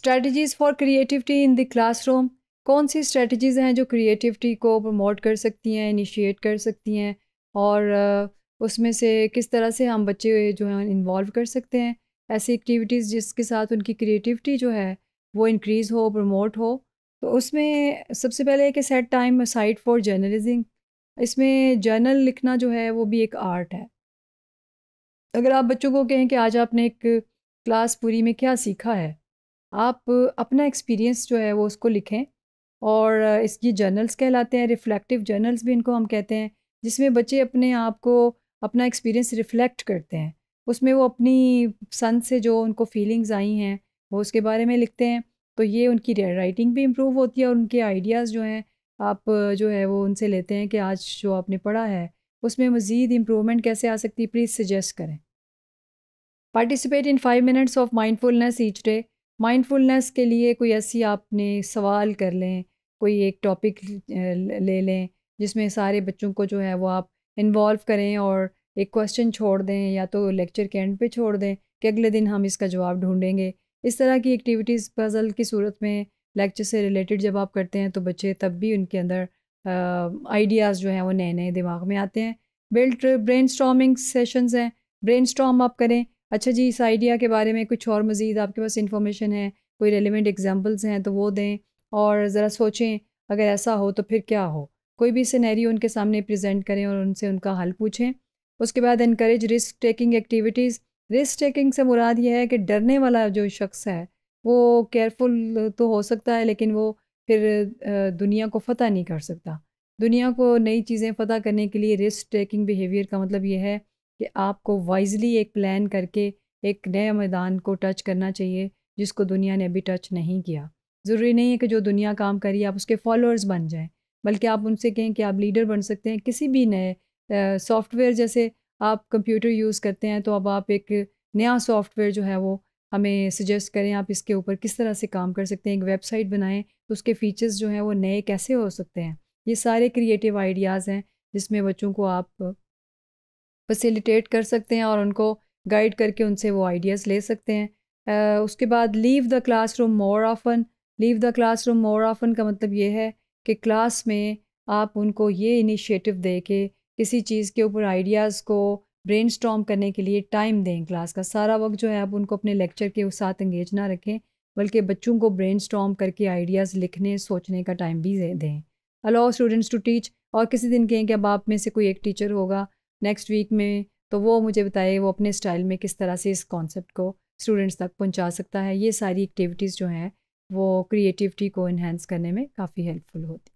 strategies for creativity in the classroom कौन सी strategies हैं जो क्रिएटिविटी को प्रमोट कर सकती हैं इनिशिएट कर सकती हैं और उसमें से किस तरह से हम बच्चे जो हैं इन्वॉल्व कर सकते हैं ऐसी एक्टिविटीज़ जिसके साथ उनकी क्रिएटिविटी जो है वो इनक्रीज़ हो प्रमोट हो तो उसमें सबसे पहले एक set time aside for journalism इसमें जर्नल लिखना जो है वो भी एक आर्ट है अगर आप बच्चों को कहें कि आज आपने एक क्लास पूरी में क्या सीखा है आप अपना एक्सपीरियंस जो है वो उसको लिखें और इसकी जर्नल्स कहलाते हैं रिफ्लेक्टिव जर्नल्स भी इनको हम कहते हैं जिसमें बच्चे अपने आप को अपना एक्सपीरियंस रिफ्लेक्ट करते हैं उसमें वो अपनी पसंद से जो उनको फीलिंग्स आई हैं वो उसके बारे में लिखते हैं तो ये उनकी राइटिंग भी इम्प्रूव होती है और उनके आइडियाज़ जो हैं आप जो है वो उनसे लेते हैं कि आज जो आपने पढ़ा है उसमें मज़ीद इम्प्रूवमेंट कैसे आ सकती है प्लीज़ सजेस्ट करें participate in five minutes of mindfulness each day mindfulness के लिए कोई ऐसी आपने सवाल कर लें कोई एक टॉपिक ले लें जिसमें सारे बच्चों को जो है वो आप इन्वॉल्व करें और एक क्वेश्चन छोड़ दें या तो लेक्चर के एंड पे छोड़ दें कि अगले दिन हम इसका जवाब ढूंढेंगे इस तरह की एक्टिविटीज़ पज़ल की सूरत में लेक्चर से रिलेटेड जब आप करते हैं तो बच्चे तब भी उनके अंदर आइडियाज़ जो हैं वो नए नए दिमाग में आते हैं बिल्ट ब्रेन सेशंस हैं ब्रेन आप करें अच्छा जी इस आइडिया के बारे में कुछ और मज़ीद आपके पास इन्फॉर्मेशन है कोई रेलिवेंट एग्जाम्पल्स हैं तो वो दें और ज़रा सोचें अगर ऐसा हो तो फिर क्या हो कोई भी सिनेरियो उनके सामने प्रेजेंट करें और उनसे उनका हल पूछें उसके बाद increase risk taking activities risk taking से मुराद ये है कि डरने वाला जो शख्स है वो केयरफुल तो हो सकता है लेकिन वो फिर दुनिया को फ़तह नहीं कर सकता दुनिया को नई चीज़ें फ़तह करने के लिए रिस्क टेकिंग बिहेवियर का मतलब ये है कि आपको वाइजली एक प्लान करके एक नए मैदान को टच करना चाहिए जिसको दुनिया ने अभी टच नहीं किया ज़रूरी नहीं है कि जो दुनिया काम करी आप उसके फॉलोअर्स बन जाएं बल्कि आप उनसे कहें कि आप लीडर बन सकते हैं किसी भी नए सॉफ्टवेयर जैसे आप कंप्यूटर यूज़ करते हैं तो अब आप एक नया सॉफ्टवेयर जो है वो हमें सजेस्ट करें आप इसके ऊपर किस तरह से काम कर सकते हैं एक वेबसाइट बनाएं तो उसके फ़ीचर्स जो हैं वो नए कैसे हो सकते हैं ये सारे क्रिएटिव आइडियाज़ हैं जिसमें बच्चों को आप फैसिलिटेट कर सकते हैं और उनको गाइड करके उनसे वो आइडियाज़ ले सकते हैं uh, उसके बाद leave the classroom more often leave the classroom more often का मतलब ये है कि क्लास में आप उनको ये इनिशिएटिव दे के किसी चीज़ के ऊपर आइडियाज़ को ब्रेन करने के लिए टाइम दें क्लास का सारा वक्त जो है आप उनको अपने लेक्चर के साथ इंगेज ना रखें बल्कि बच्चों को ब्रेन करके आइडियाज़ लिखने सोचने का टाइम भी दें अलाउ स्टूडेंट्स टू टीच और किसी दिन कहें कि अब आप में से कोई एक टीचर होगा नेक्स्ट वीक में तो वो मुझे बताए वो अपने स्टाइल में किस तरह से इस कॉन्सेप्ट को स्टूडेंट्स तक पहुंचा सकता है ये सारी एक्टिविटीज़ जो हैं वो क्रिएटिविटी को इन्हेंस करने में काफ़ी हेल्पफुल होती